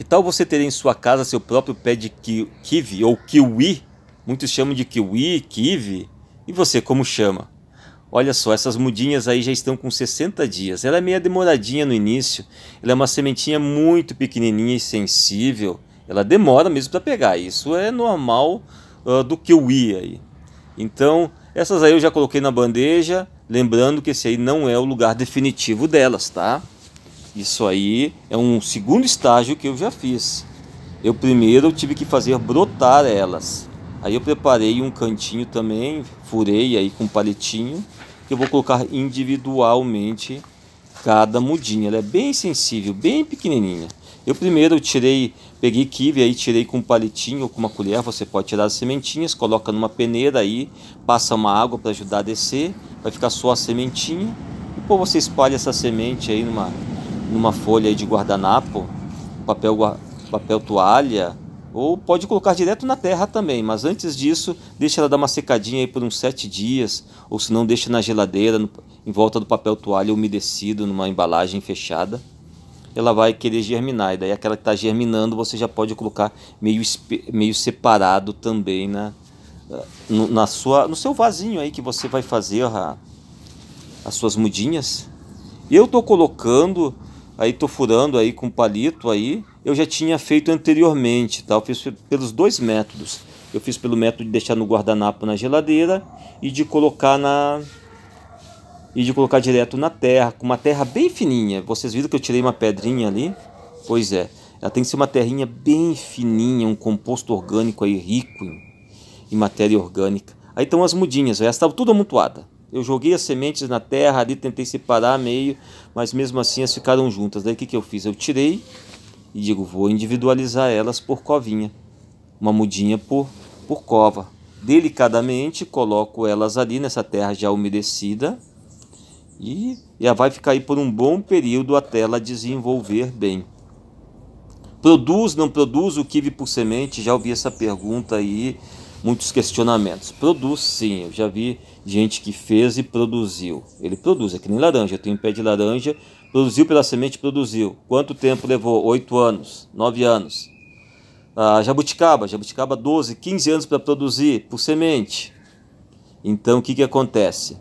Que tal você ter em sua casa seu próprio pé de kiwi ou kiwi? Muitos chamam de kiwi, kiwi. E você, como chama? Olha só, essas mudinhas aí já estão com 60 dias. Ela é meio demoradinha no início. Ela é uma sementinha muito pequenininha e sensível. Ela demora mesmo para pegar. Isso é normal uh, do kiwi aí. Então, essas aí eu já coloquei na bandeja. Lembrando que esse aí não é o lugar definitivo delas, tá? Isso aí é um segundo estágio que eu já fiz. Eu primeiro eu tive que fazer brotar elas. Aí eu preparei um cantinho também, furei aí com um palitinho, que eu vou colocar individualmente cada mudinha. Ela é bem sensível, bem pequenininha. Eu primeiro eu tirei, peguei kiwi aí, tirei com um palitinho ou com uma colher, você pode tirar as sementinhas, coloca numa peneira aí, passa uma água para ajudar a descer, vai ficar só a sementinha. Depois você espalha essa semente aí numa numa folha de guardanapo, papel, papel toalha, ou pode colocar direto na terra também, mas antes disso, deixa ela dar uma secadinha aí por uns sete dias, ou se não, deixa na geladeira, no, em volta do papel toalha umedecido, numa embalagem fechada. Ela vai querer germinar, e daí aquela que está germinando você já pode colocar meio, meio separado também na, eh, no, na sua, no seu vasinho aí que você vai fazer a, as suas mudinhas. Eu estou colocando aí tô furando aí com palito aí, eu já tinha feito anteriormente, tá? Eu fiz pelos dois métodos. Eu fiz pelo método de deixar no guardanapo na geladeira e de colocar na e de colocar direto na terra, com uma terra bem fininha. Vocês viram que eu tirei uma pedrinha ali? Pois é, ela tem que ser uma terrinha bem fininha, um composto orgânico aí rico em, em matéria orgânica. Aí estão as mudinhas, elas estava tudo amontoada. Eu joguei as sementes na terra, ali tentei separar meio, mas mesmo assim elas ficaram juntas. Daí o que, que eu fiz? Eu tirei e digo, vou individualizar elas por covinha, uma mudinha por, por cova. Delicadamente coloco elas ali nessa terra já umedecida e ela vai ficar aí por um bom período até ela desenvolver bem. Produz, não produz o kiwi por semente? Já ouvi essa pergunta aí muitos questionamentos. Produz sim, eu já vi gente que fez e produziu. Ele produz, é que nem laranja. Eu tenho um pé de laranja, produziu pela semente, produziu. Quanto tempo levou? Oito anos, nove anos. A ah, jabuticaba, jabuticaba 12, 15 anos para produzir por semente. Então o que, que acontece?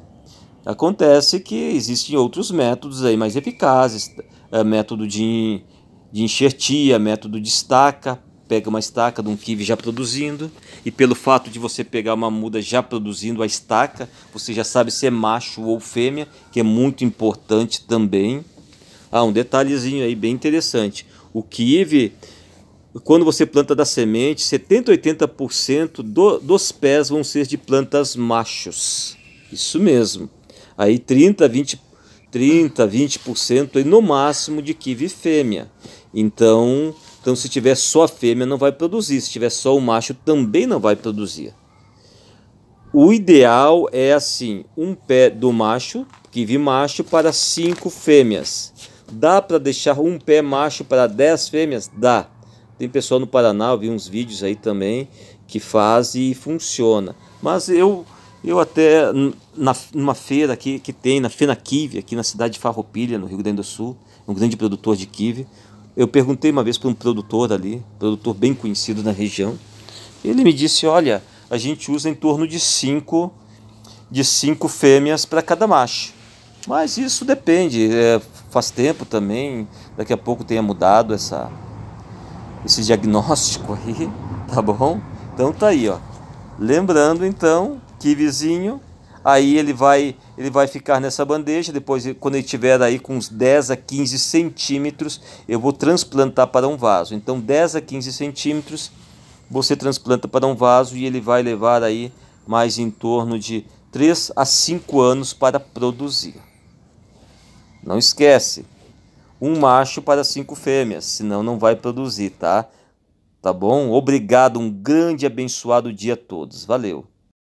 Acontece que existem outros métodos aí mais eficazes, eh, método de, de enxertia, método de estaca, pega uma estaca de um kiwi já produzindo, e pelo fato de você pegar uma muda já produzindo a estaca, você já sabe se é macho ou fêmea, que é muito importante também. Ah, um detalhezinho aí bem interessante. O kiwi, quando você planta da semente, 70 80% do, dos pés vão ser de plantas machos. Isso mesmo. Aí 30, 20 30, 20% e no máximo de kiwi fêmea. Então, então, se tiver só a fêmea, não vai produzir. Se tiver só o macho, também não vai produzir. O ideal é assim: um pé do macho, que vi macho, para cinco fêmeas. Dá para deixar um pé macho para dez fêmeas? Dá. Tem pessoal no Paraná, eu vi uns vídeos aí também, que faz e funciona. Mas eu eu até, na, numa feira aqui, que tem, na Fena Kive, aqui na cidade de Farroupilha, no Rio Grande do Sul, um grande produtor de kiwi, eu perguntei uma vez para um produtor ali, produtor bem conhecido na região. Ele me disse: "Olha, a gente usa em torno de cinco de cinco fêmeas para cada macho. Mas isso depende, é, faz tempo também, daqui a pouco tenha mudado essa, esse diagnóstico aí, tá bom? Então tá aí, ó. Lembrando então que vizinho aí ele vai, ele vai ficar nessa bandeja, depois quando ele tiver aí com uns 10 a 15 centímetros, eu vou transplantar para um vaso. Então 10 a 15 centímetros você transplanta para um vaso e ele vai levar aí mais em torno de 3 a 5 anos para produzir. Não esquece, um macho para cinco fêmeas, senão não vai produzir, tá? Tá bom? Obrigado, um grande abençoado dia a todos. Valeu!